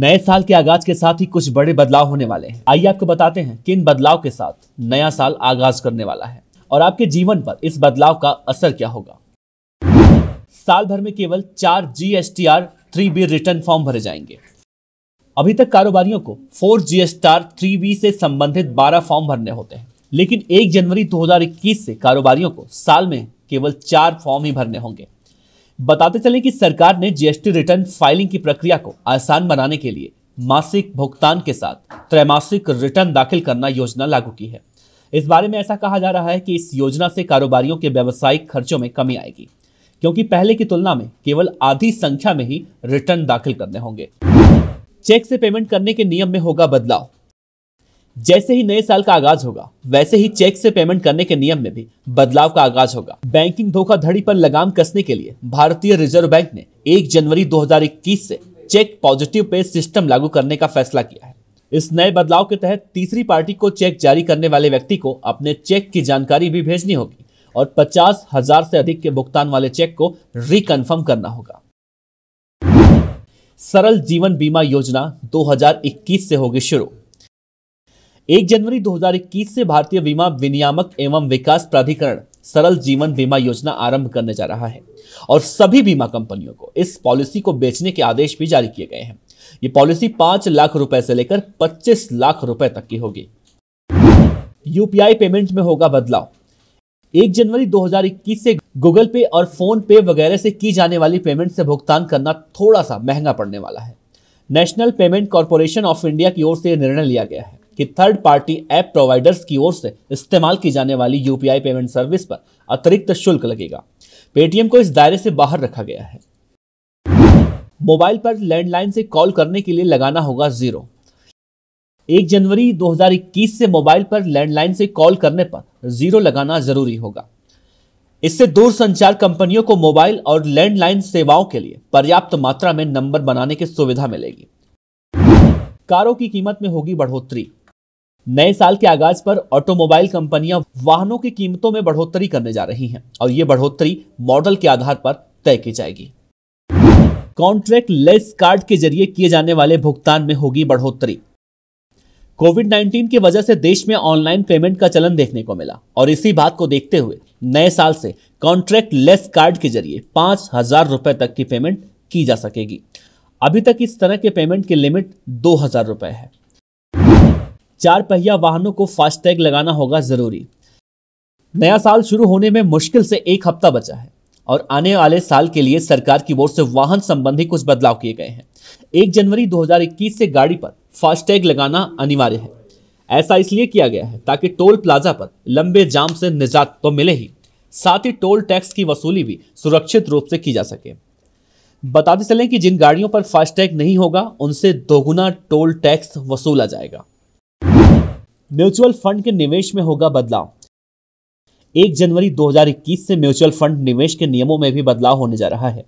नए साल के आगाज के साथ ही कुछ बड़े बदलाव होने वाले हैं आइए आपको बताते हैं कि इन बदलाव के साथ नया साल आगाज करने वाला है और आपके जीवन पर इस बदलाव का असर क्या होगा साल भर में केवल चार G S T R three B return form भरे जाएंगे अभी तक कारोबारियों को four G S T three B से संबंधित बारह फॉर्म भरने होते हैं लेकिन एक जनवरी 2021 से कारोबारियों को साल में केवल चार फॉर्म ही भरने होंगे बताते चले कि सरकार ने जीएसटी रिटर्न फाइलिंग की प्रक्रिया को आसान बनाने के लिए मासिक भुगतान के साथ त्रैमासिक रिटर्न दाखिल करना योजना लागू की है इस बारे में ऐसा कहा जा रहा है कि इस योजना से कारोबारियों के व्यावसायिक खर्चों में कमी आएगी क्योंकि पहले की तुलना में केवल आधी संख्या में ही रिटर्न दाखिल करने होंगे चेक से पेमेंट करने के नियम में होगा बदलाव जैसे ही नए साल का आगाज होगा वैसे ही चेक से पेमेंट करने के नियम में भी बदलाव का आगाज होगा बैंकिंग धोखाधड़ी पर लगाम कसने के लिए भारतीय रिजर्व बैंक ने 1 जनवरी 2021 से चेक पॉजिटिव पे सिस्टम लागू करने का फैसला किया है इस नए बदलाव के तहत तीसरी पार्टी को चेक जारी करने वाले व्यक्ति को अपने चेक की जानकारी भी भेजनी होगी और पचास हजार से अधिक के भुगतान वाले चेक को रिकन्फर्म करना होगा सरल जीवन बीमा योजना 2021 से होगी शुरू एक जनवरी 2021 से भारतीय बीमा विनियामक एवं विकास प्राधिकरण सरल जीवन बीमा योजना आरंभ करने जा रहा है और सभी बीमा कंपनियों को इस पॉलिसी को बेचने के आदेश भी जारी किए गए हैं ये पॉलिसी पांच लाख रुपए से लेकर पच्चीस लाख रुपए तक की होगी यूपीआई पेमेंट में होगा बदलाव एक जनवरी 2021 से गूगल पे और फोन पे वगैरह से की जाने वाली पेमेंट से भुगतान करना थोड़ा सा महंगा पड़ने वाला है national payment corporation of India की ओर से निर्णय लिया गया है कि थर्ड पार्टी ऐप प्रोवाइडर्स की ओर से इस्तेमाल की जाने वाली यूपीआई पेमेंट सर्विस पर अतिरिक्त शुल्क लगेगा पेटीएम को इस दायरे से बाहर रखा गया है मोबाइल पर लैंडलाइन से कॉल करने के लिए लगाना होगा जीरो एक जनवरी 2021 से मोबाइल पर लैंडलाइन से कॉल करने पर जीरो लगाना जरूरी होगा इससे दूरसंचार कंपनियों को मोबाइल और लैंडलाइन सेवाओं के लिए पर्याप्त मात्रा में नंबर बनाने की सुविधा मिलेगी कारों की कीमत में होगी बढ़ोतरी नए साल के आगाज पर ऑटोमोबाइल कंपनियां वाहनों की कीमतों में बढ़ोतरी करने जा रही हैं और ये बढ़ोतरी मॉडल के आधार पर तय की जाएगी कॉन्ट्रैक्ट लेस कार्ड के जरिए किए जाने वाले भुगतान में होगी बढ़ोतरी कोविड 19 की वजह से देश में ऑनलाइन पेमेंट का चलन देखने को मिला और इसी बात को देखते हुए नए साल से कॉन्ट्रैक्ट लेस कार्ड के जरिए पांच हजार रुपए तक की पेमेंट की जा सकेगी अभी तक इस तरह के पेमेंट की लिमिट दो हजार रुपए है चार पहिया वाहनों को फास्टैग लगाना होगा ज़रूरी नया साल शुरू होने में मुश्किल से एक हफ्ता बचा है और आने वाले साल के लिए सरकार की ओर से वाहन संबंधी कुछ बदलाव किए गए हैं एक जनवरी 2021 से गाड़ी पर फास्टैग लगाना अनिवार्य है ऐसा इसलिए किया गया है ताकि टोल प्लाजा पर लंबे जाम से निजात तो मिले ही साथ ही टोल टैक्स की वसूली भी सुरक्षित रूप से की जा सके बताते चलें कि जिन गाड़ियों पर फास्टैग नहीं होगा उनसे दोगुना टोल टैक्स वसूला जाएगा म्यूचुअल फंड के निवेश में होगा बदलाव एक जनवरी 2021 से म्यूचुअल फंड निवेश के नियमों में भी बदलाव होने जा रहा है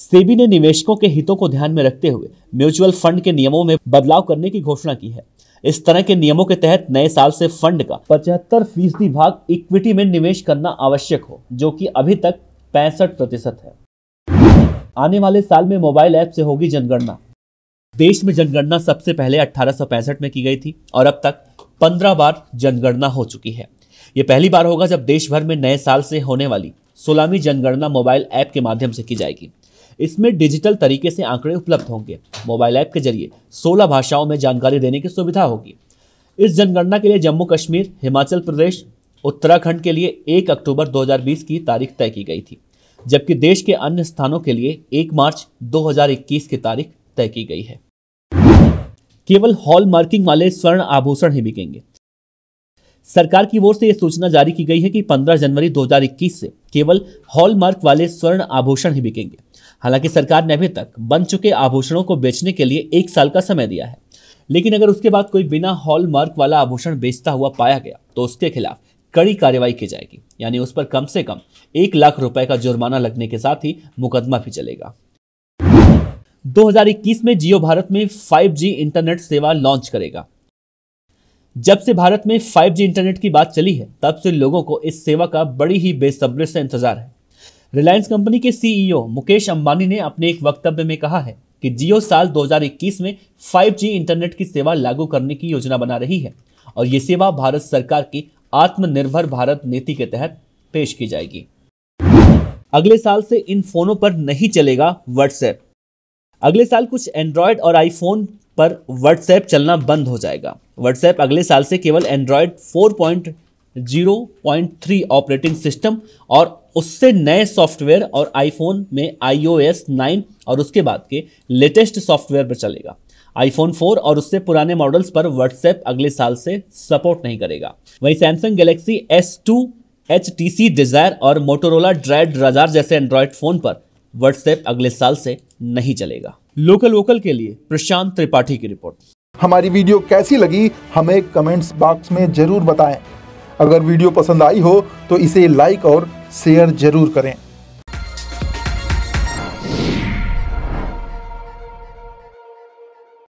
सेबी ने निवेशकों के हितों को ध्यान में रखते हुए म्यूचुअल फंड के नियमों में बदलाव करने की घोषणा की है इस तरह के नियमों के तहत नए साल से फंड का पचहत्तर फीसदी भाग इक्विटी में निवेश करना आवश्यक हो जो कि अभी तक पैंसठ प्रतिशत है आने वाले साल में मोबाइल ऐप से होगी जनगणना देश में जनगणना सबसे पहले अठारह में की गई थी और अब तक पंद्रह बार जनगणना हो चुकी है यह पहली बार होगा जब देश भर में नए साल से होने वाली सोलहवीं जनगणना मोबाइल ऐप के माध्यम से की जाएगी इसमें डिजिटल तरीके से आंकड़े उपलब्ध होंगे मोबाइल ऐप के जरिए 16 भाषाओं में जानकारी देने की सुविधा होगी इस जनगणना के लिए जम्मू कश्मीर हिमाचल प्रदेश उत्तराखंड के लिए 1 अक्टूबर 2020 की तारीख तय की गई थी जबकि देश के अन्य स्थानों के लिए 1 मार्च 2021 की तारीख तय की गई है केवल हॉल मार्किंग वाले स्वर्ण आभूषण ही बिकेंगे सरकार की ओर से यह सूचना जारी की गई है कि 15 जनवरी 2021 से केवल हॉलमार्क वाले स्वर्ण आभूषण ही बिकेंगे हालांकि सरकार ने अभी तक बन चुके आभूषणों को बेचने के लिए एक साल का समय दिया है लेकिन अगर उसके बाद कोई बिना हॉलमार्क वाला आभूषण बेचता हुआ पाया गया तो उसके खिलाफ कड़ी कार्रवाई की जाएगी यानी उस पर कम से कम एक लाख रुपए का जुर्माना लगने के साथ ही मुकदमा भी चलेगा 2021 में जियो भारत में 5G इंटरनेट सेवा लॉन्च करेगा जब से भारत में 5G इंटरनेट की बात चली है तब से लोगों को इस सेवा का बड़ी ही बेसब्री से इंतजार है रिलायंस कंपनी के सीईओ e मुकेश अंबानी ने अपने एक वक्तव्य में कहा है कि जियो साल 2021 में 5G इंटरनेट की सेवा लागू करने की योजना बना रही है और ये सेवा भारत सरकार की आत्मनिर्भर भारत नीति के तहत पेश की जाएगी अगले साल से इन फोनों पर नहीं चलेगा व्हाट्सएप अगले साल कुछ एंड्रॉयड और आईफोन पर व्हाट्सएप चलना बंद हो जाएगा व्हाट्सएप अगले साल से केवल एंड्रॉयड 4.0.3 ऑपरेटिंग सिस्टम और उससे नए सॉफ्टवेयर और आईफोन में आईओएस 9 और उसके बाद के लेटेस्ट सॉफ्टवेयर पर चलेगा आईफोन 4 और उससे पुराने मॉडल्स पर व्हाट्सएप अगले साल से सपोर्ट नहीं करेगा वहीं Samsung Galaxy two H T C Desire और मोटोरोला ड्रेड रजार जैसे एंड्रॉयड फोन पर व्हाट्सएप अगले साल से नहीं चलेगा लोकल वोकल के लिए प्रशांत त्रिपाठी की रिपोर्ट हमारी वीडियो कैसी लगी हमें कमेंट्स बॉक्स में जरूर बताएं अगर वीडियो पसंद आई हो तो इसे लाइक और शेयर जरूर करें